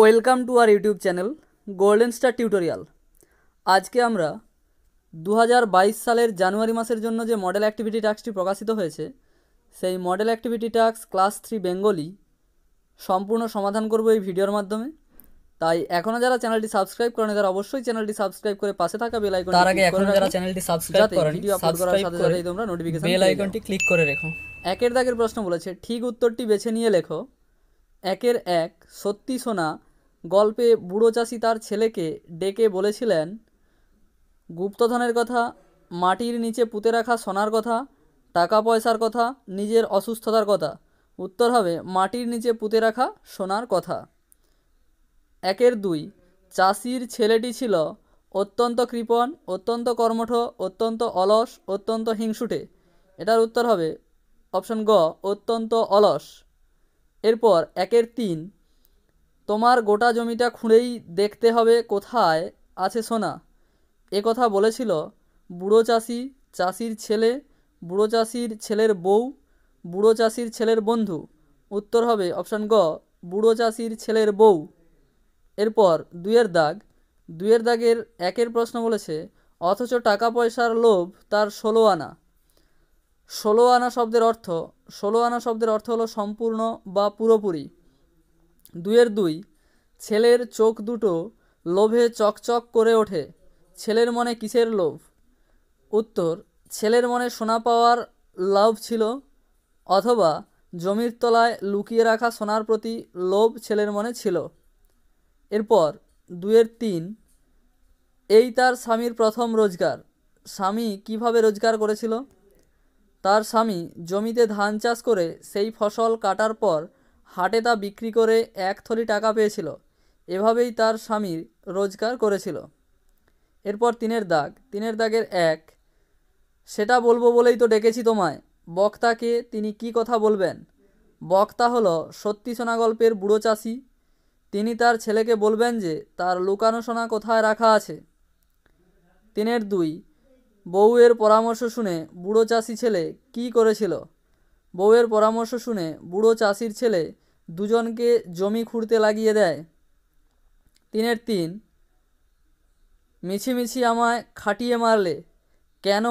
welcome to our YouTube channel golden star tutorial আজকে আমরা দু সালের জানুয়ারি মাসের জন্য যে মডেল অ্যাক্টিভিটি টাস্কটি প্রকাশিত হয়েছে সেই model activity task class three Bengali সম্পূর্ণ সমাধান করব এই ভিডিওর মাধ্যমে তাই এখনও যারা চ্যানেলটি সাবস্ক্রাইব করেন তারা অবশ্যই চ্যানেলটি সাবস্ক্রাইব করে পাশে থাকা বেল আইকন তার আগে যারা চ্যানেলটি সাবস্ক্রাইব করেন ভিডিও আপলোড করার সাথে সাথেই তোমরা নোটিফিকেশন বেল আইকনটি ক্লিক করে রেখো একের দাগের প্রশ্ন বলেছে ঠিক উত্তরটি বেছে নিয়ে লেখো একের এক সত্যি সোনা গল্পে বুড়ো চাষি তার ছেলেকে ডেকে বলেছিলেন গুপ্তধনের কথা মাটির নিচে পুঁতে রাখা সোনার কথা টাকা পয়সার কথা নিজের অসুস্থতার কথা উত্তর হবে মাটির নিচে পুঁতে রাখা সোনার কথা একের দুই চাষির ছেলেটি ছিল অত্যন্ত কৃপণ অত্যন্ত কর্মঠ অত্যন্ত অলস অত্যন্ত হিংসুটে এটার উত্তর হবে অপশন গ অত্যন্ত অলস এরপর একের তিন তোমার গোটা জমিটা খুঁড়েই দেখতে হবে কোথায় আছে সোনা এ কথা বলেছিল বুড়ো চাষি চাষির ছেলে বুড়ো চাষির ছেলের বউ বুড়ো চাষির ছেলের বন্ধু উত্তর হবে অপশান গ বুড়ো চাষির ছেলের বউ এরপর দুয়ের দাগ দুয়ের দাগের একের প্রশ্ন বলেছে অথচ টাকা পয়সার লোভ তার ষোলো আনা ষোলো আনা শব্দের অর্থ ষোলো আনা শব্দের অর্থ হলো সম্পূর্ণ বা পুরোপুরি দুয়ের দুই ছেলের চোখ দুটো লোভে চকচক করে ওঠে ছেলের মনে কিসের লোভ উত্তর ছেলের মনে সোনা পাওয়ার লাভ ছিল অথবা জমির তলায় লুকিয়ে রাখা সোনার প্রতি লোভ ছেলের মনে ছিল এরপর দুয়ের তিন এই তার স্বামীর প্রথম রোজগার স্বামী কিভাবে রোজগার করেছিল তার স্বামী জমিতে ধান চাষ করে সেই ফসল কাটার পর হাটে তা বিক্রি করে এক থলি টাকা পেয়েছিল এভাবেই তার স্বামীর রোজগার করেছিল এরপর তিনের দাগ তিনের দাগের এক সেটা বলবো বলেই তো ডেকেছি তোমায় বক্তাকে তিনি কি কথা বলবেন বক্তা হল সত্যি সোনা গল্পের বুড়ো চাষি তিনি তার ছেলেকে বলবেন যে তার লুকানো সোনা কোথায় রাখা আছে তিনের দুই বউয়ের পরামর্শ শুনে বুড়ো চাষি ছেলে কি করেছিল বউয়ের পরামর্শ শুনে বুড়ো চাষির ছেলে দুজনকে জমি খুঁড়তে লাগিয়ে দেয় তিনের তিন মিছিমিছি আমায় খাটিয়ে মারলে কেন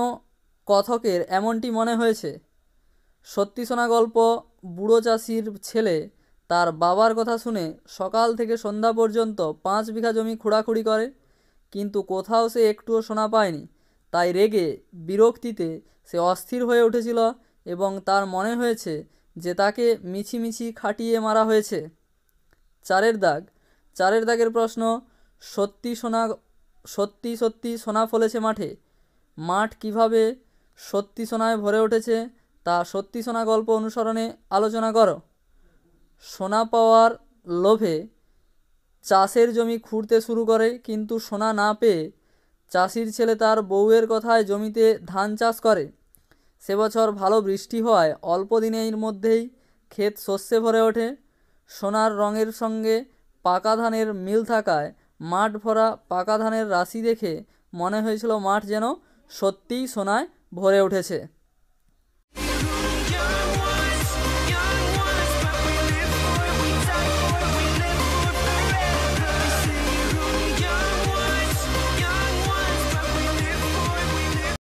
কথকের এমনটি মনে হয়েছে সত্যি শোনা গল্প বুড়ো চাষির ছেলে তার বাবার কথা শুনে সকাল থেকে সন্ধ্যা পর্যন্ত পাঁচ বিঘা জমি খোঁড়াখুড়ি করে কিন্তু কোথাও সে একটুও শোনা পায়নি তাই রেগে বিরক্তিতে সে অস্থির হয়ে উঠেছিল এবং তার মনে হয়েছে যে তাকে মিছিমিছি খাটিয়ে মারা হয়েছে চারের দাগ চারের দাগের প্রশ্ন সত্যি সোনা সত্যি সত্যি সোনা ফলেছে মাঠে মাঠ কিভাবে সত্যি সোনায় ভরে উঠেছে তা সত্যি সোনা গল্প অনুসরণে আলোচনা করো সোনা পাওয়ার লোভে চাষের জমি খুঁড়তে শুরু করে কিন্তু সোনা না পেয়ে চাষির ছেলে তার বউয়ের কথায় জমিতে ধান চাষ করে সে বছর ভালো বৃষ্টি হওয়ায় অল্প দিনের মধ্যেই ক্ষেত শস্যে ভরে ওঠে সোনার রঙের সঙ্গে পাকা ধানের মিল থাকায় মাঠ ভরা পাকা ধানের রাশি দেখে মনে হয়েছিল মাঠ যেন সত্যিই সোনায় ভরে উঠেছে